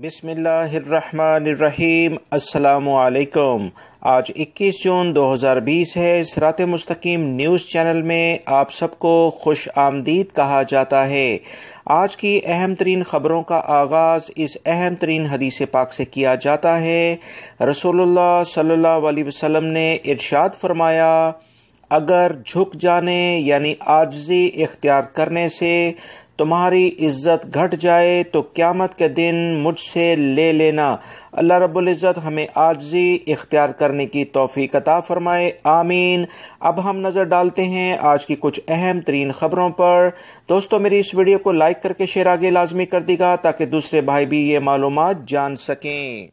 बिसमीम् अल्लाम आज 21 जून 2020 है सरात मुस्तकीम न्यूज़ चैनल में आप सबको खुश आमदीद कहा जाता है आज की अहम तरीन ख़बरों का आगाज़ इस अहम तरीन हदीस पाक से किया जाता है रसोल्ला सल्ला वसम ने इरशाद फरमाया अगर झुक जाने यानी आजजी इख्तियार करने से तुम्हारी इज्जत घट जाए तो क़्यामत के दिन मुझसे ले लेना अल्लाह रबुल्जत हमें आजजी इख्तियार करने की तोफ़ी कता फ़रमाए आमीन अब हम नज़र डालते हैं आज की कुछ अहम तरीन ख़बरों पर दोस्तों मेरी इस वीडियो को लाइक करके शेयर आगे लाजमी कर देगा ताकि दूसरे भाई भी ये मालूम जान सकें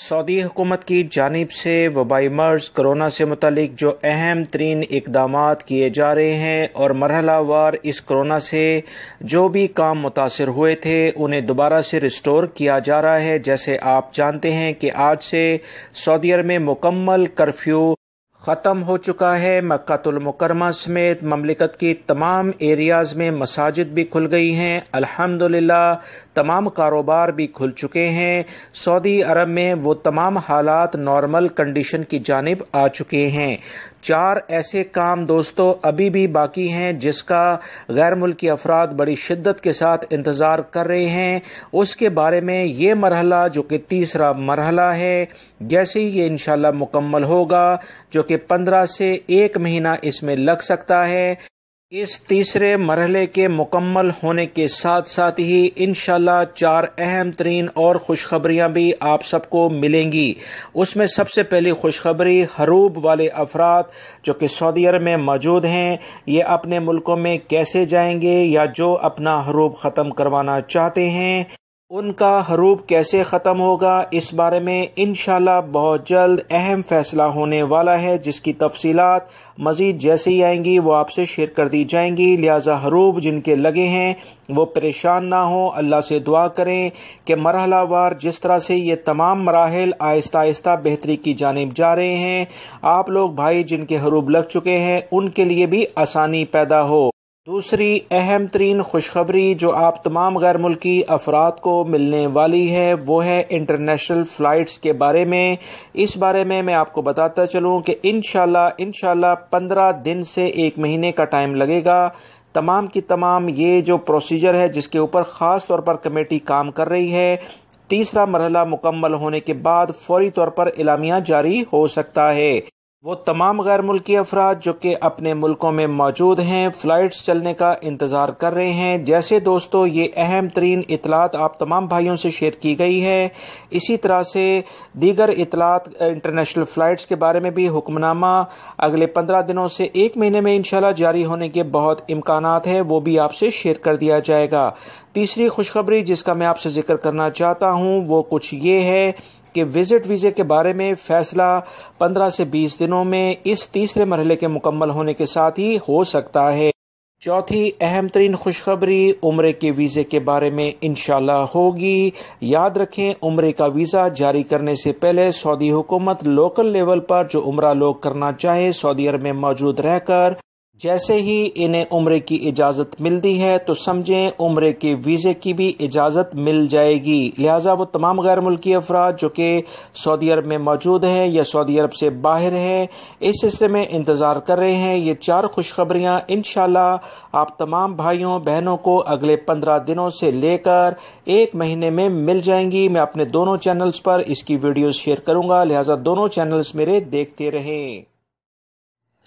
सऊदी हुकूमत की जानब से वबाई मर्ज कोरोना से मुतलिक जो अहम तरीन इकदाम किए जा रहे हैं और मरहलावार इस कोरोना से जो भी काम मुतासर हुए थे उन्हें दोबारा से रिस्टोर किया जा रहा है जैसे आप जानते हैं कि आज से सऊदी अरब में मुकम्मल कर्फ्यू ख़त्म हो चुका है मक्तुलमकरमा समेत ममलिकत की तमाम एरियाज़ में मसाजिद भी खुल गई हैं अल्हम्दुलिल्लाह तमाम कारोबार भी खुल चुके हैं सऊदी अरब में वो तमाम हालात नॉर्मल कंडीशन की जानब आ चुके हैं चार ऐसे काम दोस्तों अभी भी बाकी हैं जिसका गैर मुल्की अफराद बड़ी शिद्दत के साथ इंतज़ार कर रहे हैं उसके बारे में ये मरहला जो कि तीसरा मरहला है जैसे ही ये इन मुकम्मल होगा जो कि पंद्रह से एक महीना इसमें लग सकता है इस तीसरे मरहले के मुकम्मल होने के साथ साथ ही इन चार अहम तरीन और खुशखबरियाँ भी आप सबको मिलेंगी उसमें सबसे पहली खुशखबरी हरूब वाले अफराद जो कि सऊदी अरब में मौजूद हैं ये अपने मुल्कों में कैसे जाएंगे या जो अपना हरूब ख़त्म करवाना चाहते हैं उनका हरूप कैसे ख़त्म होगा इस बारे में इन बहुत जल्द अहम फैसला होने वाला है जिसकी तफसीत मज़ीद जैसे ही आएंगी वो आपसे शेयर कर दी जाएंगी लिहाजा हरूप जिनके लगे हैं वो परेशान ना हो अल्लाह से दुआ करें कि मरहला वार जिस तरह से ये तमाम मराहल आहिस्ता आहिस्ता बेहतरी की जानब जा रहे हैं आप लोग भाई जिनके हरूब लग चुके हैं उनके लिए भी आसानी पैदा हो दूसरी अहम तरीन खुशखबरी जो आप तमाम गैर मुल्की अफराद को मिलने वाली है वो है इंटरनेशनल फ़्लाइट्स के बारे में इस बारे में मैं आपको बताता चलूँ कि इन शाला पंद्रह दिन से एक महीने का टाइम लगेगा तमाम की तमाम ये जो प्रोसीजर है जिसके ऊपर ख़ास तौर पर कमेटी काम कर रही है तीसरा मरहला मुकम्मल होने के बाद फौरी तौर पर इलामिया जारी हो सकता है वो तमाम गैर मुल्की अफराद जो कि अपने मुल्कों में मौजूद हैं फ्लाइट्स चलने का इंतज़ार कर रहे हैं जैसे दोस्तों ये अहम तरीन इतलात आप तमाम भाइयों से शेयर की गई है इसी तरह से दीगर इतलात इंटरनेशनल फ़्लाइट्स के बारे में भी हुक्मनामा अगले पंद्रह दिनों से एक महीने में इनशाला जारी होने के बहुत इम्कान है वो भी आपसे शेयर कर दिया जाएगा तीसरी खुशखबरी जिसका मैं आपसे जिक्र करना चाहता हूँ वो कुछ ये है कि विजिट वीज़े के बारे में फैसला 15 से 20 दिनों में इस तीसरे मरहले के मुकम्मल होने के साथ ही हो सकता है चौथी अहम तरीन खुशखबरी उम्र के वीज़े के बारे में इनशाला होगी याद रखें उम्र का वीज़ा जारी करने से पहले सऊदी हुकूमत लोकल लेवल पर जो उम्र लोग करना चाहे सऊदी अरब में मौजूद रहकर जैसे ही इन्हें उम्र की इजाज़त मिलती है तो समझें उम्र के वीज़े की भी इजाज़त मिल जाएगी लिहाजा वो तमाम गैर मुल्की अफराज जो कि सऊदी अरब में मौजूद हैं या सऊदी अरब से बाहर हैं इस सिलसिले में इंतज़ार कर रहे हैं ये चार खुशखबरियाँ इन आप तमाम भाइयों बहनों को अगले पंद्रह दिनों से लेकर एक महीने में मिल जाएंगी मैं अपने दोनों चैनल्स पर इसकी वीडियो शेयर करूंगा लिहाजा दोनों चैनल्स मेरे देखते रहें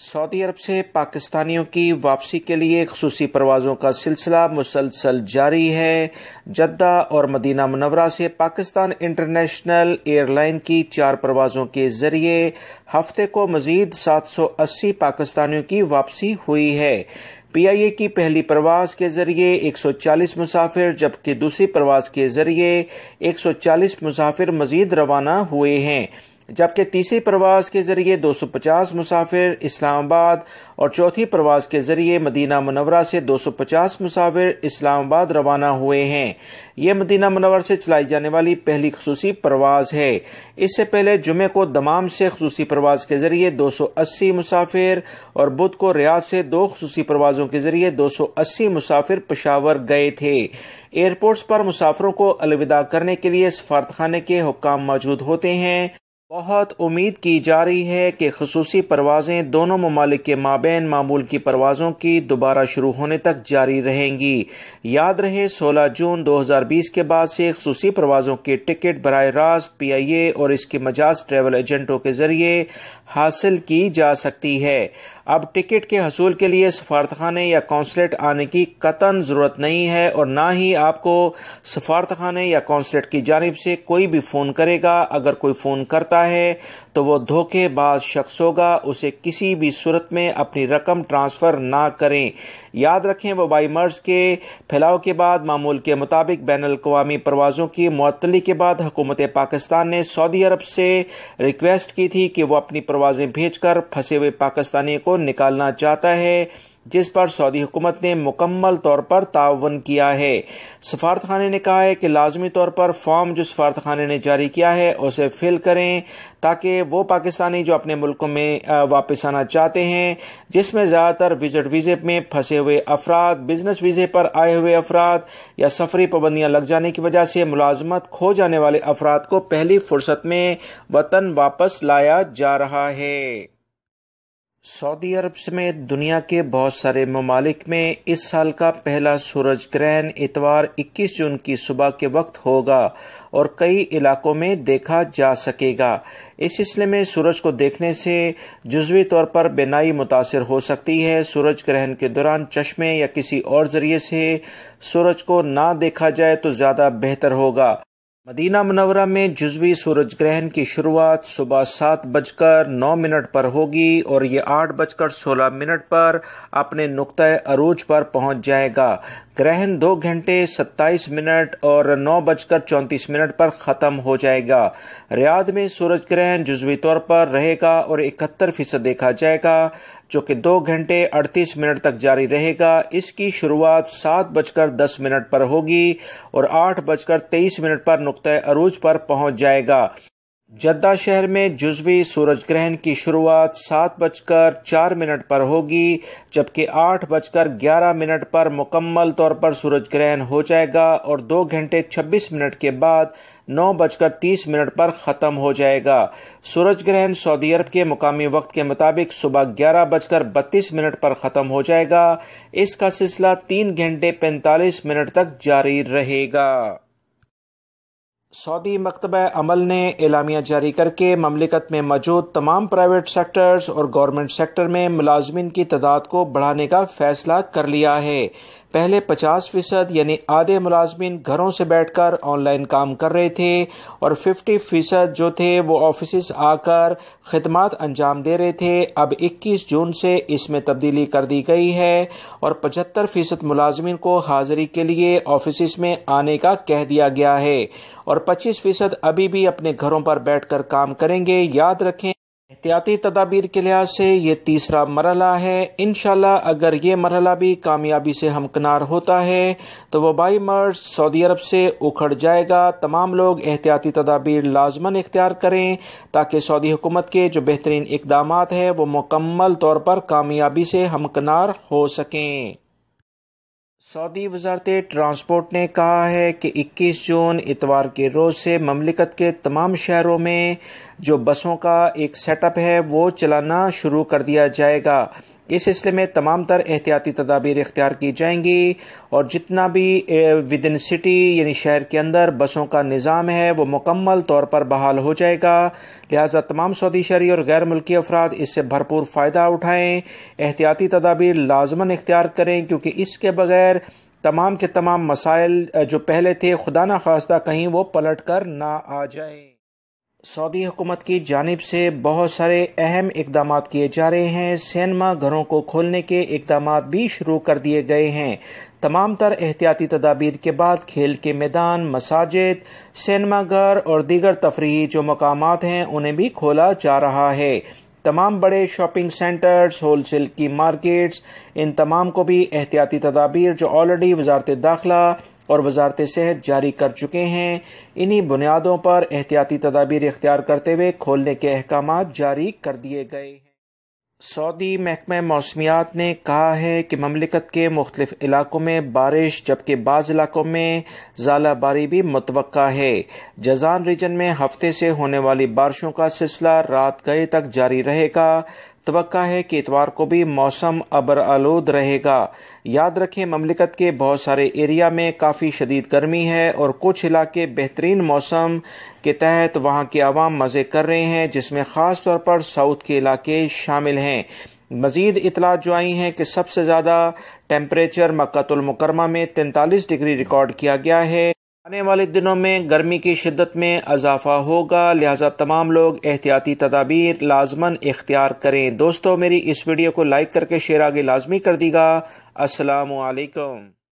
सऊदी अरब से पाकिस्तानियों की वापसी के लिए खसूसी परवाज़ों का सिलसिला मुसलसल जारी है जद्दा और मदीना मनवरा से पाकिस्तान इंटरनेशनल एयरलाइन की चार परवाज़ों के ज़रिए हफ्ते को मज़ीद सात सौ अस्सी पाकिस्तानियों की वापसी हुई है पी आई ए की पहली प्रवास के जरिए चालीस मुसाफिर जबकि दूसरी प्रवास के जरिए चालीस मुसाफिर मजीद रवाना हुए हैं जबकि तीसरी प्रवास के ज़रिए 250 मुसाफिर इस्लामाबाद और चौथी प्रवास के ज़रिए मदीना मनवरा से 250 मुसाफिर इस्लामाबाद रवाना हुए हैं ये मदीना मुनवर से चलाई जाने वाली पहली खसूसी प्रवास है इससे पहले जुमे को दमाम से खसूसी प्रवास के ज़रिए 280 मुसाफिर और बुध को रियाज से दो खसूसी प्रवासों के ज़रिए 280 मुसाफिर पशावर गए थे एयरपोर्ट्स पर मुसाफरों को अलविदा करने के लिए सफारतखाने के हुक्म मौजूद होते हैं बहुत उम्मीद की जा रही है कि खसूसी परवाज़ें दोनों ममालिक के माबेन मामूल की परवाज़ों की दोबारा शुरू होने तक जारी रहेंगी याद रहे 16 जून 2020 के बाद से खसूसी परवाज़ों के टिकट बर रास्त पी आई ए और इसके मजाज ट्रेवल एजेंटों के ज़रिए हासिल की जा सकती है अब टिकट के हसूल के लिए सफारतखाने या कौंसलेट आने की कतन ज़रूरत नहीं है और ना ही आपको सफारतखाने या कौंसलेट की जानब से कोई भी फ़ोन करेगा अगर कोई फ़ोन करता करता है तो वो धोखेबाज शख्स होगा उसे किसी भी सूरत में अपनी रकम ट्रांसफ़र ना करें याद रखें वबाई मर्ज के फैलाव के बाद मामूल के मुताबिक बैन अवी परवाज़ों की मअतली के बाद हुकूमत पाकिस्तान ने सऊदी अरब से रिक्वेस्ट की थी कि वो अपनी परवाज़ें भेज कर फंसे हुए पाकिस्तानियों को निकालना चाहता है जिस पर सऊदी हुकूमत ने मुकम्मल तौर पर ताउन किया है सफारत खाना ने कहा है कि लाजमी तौर पर फॉर्म जो सफारत खाना ने जारी किया है उसे फिल करें ताकि वो पाकिस्तानी जो अपने मुल्क में वापस आना चाहते हैं जिसमें ज़्यादातर विजिट वीज़े में फंसे हुए अफराद बिजनेस वीज़े पर आए हुए अफराद या सफरी पाबंदियां लग जाने की वजह से मुलाजमत खो जाने वाले अफराद को पहली फुर्सत में वतन वापस लाया जा रहा है सऊदी अरब समेत दुनिया के बहुत सारे ममालिक में इस साल का पहला सूरज ग्रहण इतवार 21 जून की सुबह के वक्त होगा और कई इलाकों में देखा जा सकेगा इस सिलसिले में सूरज को देखने से जुजवी तौर पर बेनाई मुतासर हो सकती है सूरज ग्रहण के दौरान चश्मे या किसी और जरिए से सूरज को ना देखा जाए तो ज़्यादा बेहतर होगा मदीना मनवरा में जुजवी सूरज ग्रहण की शुरुआत सुबह सात बजकर नौ मिनट पर होगी और ये आठ बजकर सोलह मिनट पर अपने नुकतः अरूज पर पहुंच जाएगा ग्रहण दो घंटे सत्ताईस मिनट और नौ बजकर चौंतीस मिनट पर ख़त्म हो जाएगा रियाद में सूरज ग्रहण जुजवी तौर पर रहेगा और इकहत्तर फीसद देखा जाएगा जो कि दो घंटे अड़तीस मिनट तक जारी रहेगा इसकी शुरुआत सात बजकर दस मिनट पर होगी और आठ बजकर तेईस मिनट पर नुकतः अरूज पर पहुंच जाएगा जद्दा शहर में जुजवी सूरज ग्रहण की शुरुआत सात बजकर चार मिनट पर होगी जबकि आठ बजकर ग्यारह मिनट पर मुकम्मल तौर पर सूरज ग्रहण हो जाएगा और दो घंटे छब्बीस मिनट के बाद नौ बजकर तीस मिनट पर ख़त्म हो जाएगा सूरज ग्रहण सऊदी अरब के मुकामी वक्त के मुताबिक सुबह ग्यारह बजकर बत्तीस मिनट पर ख़त्म हो जाएगा इसका सिलसिला तीन घंटे पैंतालीस मिनट तक जारी रहेगा सऊदी मकतब अमल ने एलामिया जारी करके ममलिकत में मौजूद तमाम प्राइवेट सेक्टर्स और गवर्नमेंट सेक्टर में मुलाजमन की तादाद को बढ़ाने का फैसला कर लिया है पहले 50 फीसद यानी आधे मुलाजमीन घरों से बैठकर ऑनलाइन काम कर रहे थे और 50 फीसद जो थे वो ऑफिस आकर खदमात अंजाम दे रहे थे अब 21 जून से इसमें तब्दीली कर दी गई है और 75 फीसद मुलाजमीन को हाजिरी के लिए ऑफिस में आने का कह दिया गया है और 25 फीसद अभी भी अपने घरों पर बैठकर काम करेंगे याद रखें एहतियाती तदाबीर के लिहाज से ये तीसरा मरला है इन अगर ये मरला भी कामयाबी से हमकनार होता है तो वबाई मर्ज सऊदी अरब से उखड़ जाएगा तमाम लोग एहतियाती तदाबीर लाजमन इख्तियार करें ताकि सऊदी हुकूमत के जो बेहतरीन इकदाम हैं वो मुकम्मल तौर पर कामयाबी से हमकनार हो सकें सऊदी वजारत ट्रांसपोर्ट ने कहा है कि 21 जून इतवार के रोज़ से ममलिकत के तमाम शहरों में जो बसों का एक सेटअप है वो चलाना शुरू कर दिया जाएगा इस सिलसिले में तमाम तर एहतियाती तदाबीर इख्तियार की जाएंगी और जितना भी विद इन सिटी यानी शहर के अंदर बसों का निज़ाम है वो मुकम्मल तौर पर बहाल हो जाएगा लिहाजा तमाम सऊदी शहरी और गैर मुल्की अफराद इससे भरपूर फ़ायदा उठाएँ एहतियाती तदाबीर लाजमन इख्तियार करें क्योंकि इसके बगैर तमाम के तमाम मसाइल जो पहले थे खुदा न खास्ता कहीं वो पलट कर ना आ जाएँ सऊदी हुकूमत की जानब से बहुत सारे अहम इकदाम किए जा रहे हैं सैनमा घरों को खोलने के इकदाम भी शुरू कर दिए गए हैं तमाम तर एहतियाती तदाबीर के बाद खेल के मैदान मसाजिद घर और दीगर तफरी जो मकाम हैं उन्हें भी खोला जा रहा है तमाम बड़े शॉपिंग सेंटर्स होल सेल की मार्केट्स इन तमाम को भी एहतियाती तदाबीर जो ऑलरेडी वजारत दाखिला और वजारत सेहत जारी कर चुके हैं इन्हीं बुनियादों पर एहतियाती तदाबीर इख्तियार करते हुए खोलने के अहकाम जारी कर दिए गए हैं सऊदी महकमा मौसमियात ने कहा है कि ममलिकत के मुख्तफ इलाकों में बारिश जबकि बाज़ इलाकों में झालाबारी भी मुतव है जजान रीजन में हफ्ते से होने वाली बारिशों का सिलसिला रात गए तक जारी रहेगा तो है कि इतवार को भी मौसम अबर आलूद रहेगा याद रखें ममलिकत के बहुत सारे एरिया में काफ़ी शदीद गर्मी है और कुछ इलाके बेहतरीन मौसम के तहत वहाँ के आवाम मज़े कर रहे हैं जिसमें ख़ास तौर पर साउथ के इलाके शामिल हैं मजीद इतलात जो आई हैं कि सबसे ज़्यादा टेम्परेचर मक्तुलमकरमा में तैंतालीस डिग्री रिकॉर्ड किया गया है आने वाले दिनों में गर्मी की शिद्दत में इजाफा होगा लिहाजा तमाम लोग एहतियाती तदाबीर लाजमन इख्तियार करें दोस्तों मेरी इस वीडियो को लाइक करके शेयर आगे लाजमी कर दीगा असलकम